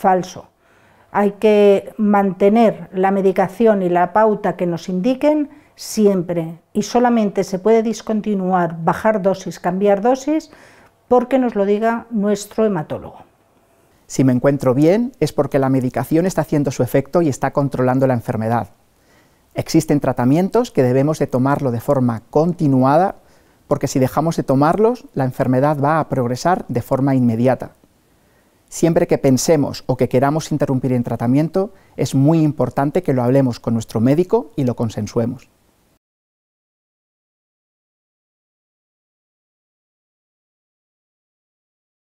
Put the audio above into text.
falso. Hay que mantener la medicación y la pauta que nos indiquen siempre y solamente se puede discontinuar, bajar dosis, cambiar dosis, porque nos lo diga nuestro hematólogo. Si me encuentro bien es porque la medicación está haciendo su efecto y está controlando la enfermedad. Existen tratamientos que debemos de tomarlo de forma continuada porque si dejamos de tomarlos, la enfermedad va a progresar de forma inmediata. Siempre que pensemos o que queramos interrumpir el tratamiento, es muy importante que lo hablemos con nuestro médico y lo consensuemos.